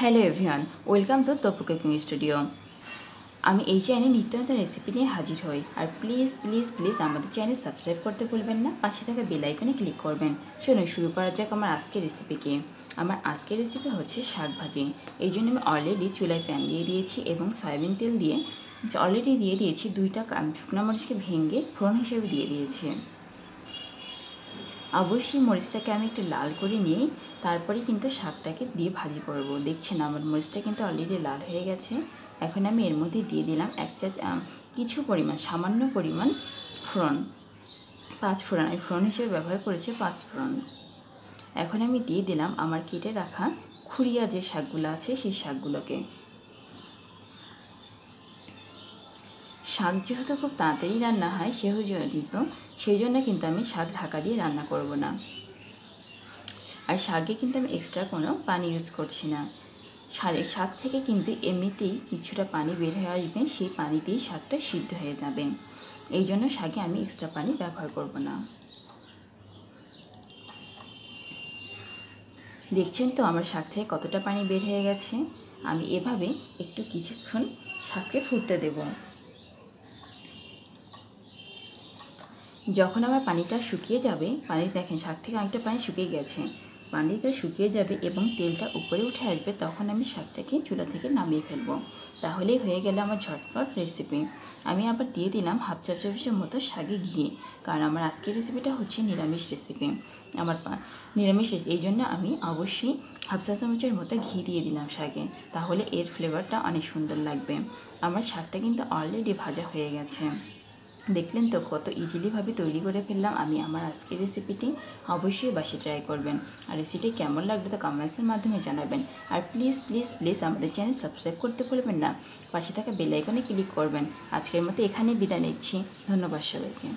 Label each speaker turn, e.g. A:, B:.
A: hello এভিয়ান welcome to Tapu cooking studio আমি এই চ্যানেলে নিত্য নতুন রেসিপি নিয়ে হাজির হই আর প্লিজ প্লিজ প্লিজ আমাদের চ্যানেল সাবস্ক্রাইব করতে ভুলবেন না পাশে থাকা বেলাইকনে ক্লিক করবেন চলো শুরু করা যাক আমার আজকের রেসিপিকে আমার আজকের রেসিপি হচ্ছে শাক ভাজি এই জন্য আমি অলরেডি চুলায় প্যান দিয়ে দিয়েছি এবং সয়াবিন তেল দিয়ে অলরেডি দিয়ে দিয়েছি দুইটা শুকনো মরিচকে ভেঙে ফোড়ন হিসেবে দিয়ে দিয়েছি অবশ্যই মরিচটাকে আমি একটু লাল করে নিই তারপরে কিন্তু শাকটাকে দিয়ে ভাজি করব দেখছেন আমার মরিচটা কিন্তু অলরেডি লাল হয়ে গেছে এখন আমি এর মধ্যে দিয়ে দিলাম এক চা কিছু পরিমাণ সামান্য পরিমাণ ফোড়ন পাঁচ ফোড়ন আমি ফোড়ন হিসেবে ব্যবহার করেছি পাঁচ ফোড়ন এখন আমি দিয়ে দিলাম আমার কেটে রাখা খুঁড়িয়া যে শাকগুলো আছে সেই শাকগুলোকে শাক যেহেতু খুব তাড়াতাড়ি রান্না হয় সেহেতু সেই জন্য কিন্তু আমি শাক ঢাকা দিয়ে রান্না করব না আর শাকে কিন্তু আমি এক্সট্রা কোনো পানি ইউজ করছি না শাক শাক থেকে কিন্তু এমনিতেই কিছুটা পানি বের হয়ে আসবে সেই পানি দিয়েই শাকটা সিদ্ধ হয়ে যাবে এই জন্য শাকে আমি এক্সট্রা পানি ব্যবহার করব না দেখছেন তো আমার শাক থেকে কতটা পানি বের হয়ে গেছে আমি এভাবে একটু কিছুক্ষণ শাককে ফুটতে দেবো যখন আমার পানিটা শুকিয়ে যাবে পানি দেখেন শাক থেকে অনেকটা পানি শুকিয়ে গেছে পানিটা শুকিয়ে যাবে এবং তেলটা উপরে উঠে আসবে তখন আমি শাকটাকে চুলা থেকে নামিয়ে ফেলব তাহলেই হয়ে গেল আমার ঝটফট রেসিপি আমি আবার দিয়ে দিলাম হাফ চা চামচের মতো শাকে ঘি কারণ আমার আজকের রেসিপিটা হচ্ছে নিরামিষ রেসিপি আমার নিরামিষ রেসিপি এই জন্য আমি অবশ্যই হাফ চা চামচের মতো ঘি দিয়ে দিলাম শাকে তাহলে এর ফ্লেভারটা অনেক সুন্দর লাগবে আমার শাকটা কিন্তু অলরেডি ভাজা হয়ে গেছে দেখলেন তো কত ইজিলিভাবে তৈরি করে ফেললাম আমি আমার আজকের রেসিপিটি অবশ্যই বাসে ট্রাই করবেন আর রেসিপিটি কেমন লাগবে তা কমেন্টসের মাধ্যমে জানাবেন আর প্লিজ প্লিজ প্লিজ আমাদের চ্যানেল সাবস্ক্রাইব করতে ভুলবেন না পাশে থাকা বেলাইকনে ক্লিক করবেন আজকের মতো এখানেই বিদায় নিচ্ছি ধন্যবাদ সবাইকে